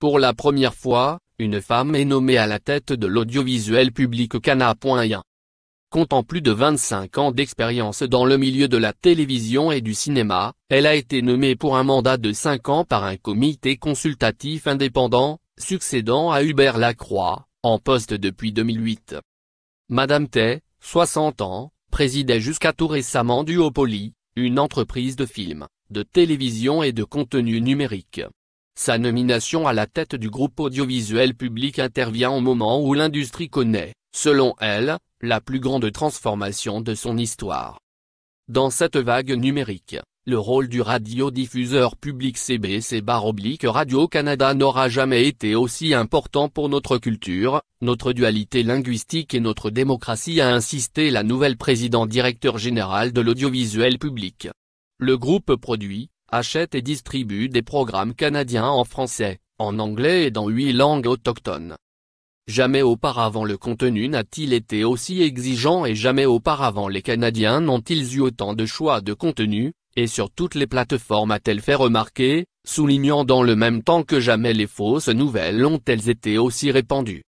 Pour la première fois, une femme est nommée à la tête de l'audiovisuel public Cana.1. Comptant plus de 25 ans d'expérience dans le milieu de la télévision et du cinéma, elle a été nommée pour un mandat de 5 ans par un comité consultatif indépendant, succédant à Hubert Lacroix, en poste depuis 2008. Madame Tay, 60 ans, présidait jusqu'à tout récemment Duopoly, une entreprise de films, de télévision et de contenu numérique. Sa nomination à la tête du groupe audiovisuel public intervient au moment où l'industrie connaît, selon elle, la plus grande transformation de son histoire. Dans cette vague numérique, le rôle du radiodiffuseur public CBC-Radio-Canada n'aura jamais été aussi important pour notre culture, notre dualité linguistique et notre démocratie a insisté la nouvelle présidente directeur générale de l'audiovisuel public. Le groupe produit, achète et distribue des programmes canadiens en français, en anglais et dans huit langues autochtones. Jamais auparavant le contenu n'a-t-il été aussi exigeant et jamais auparavant les Canadiens n'ont-ils eu autant de choix de contenu, et sur toutes les plateformes a-t-elle fait remarquer, soulignant dans le même temps que jamais les fausses nouvelles ont-elles été aussi répandues.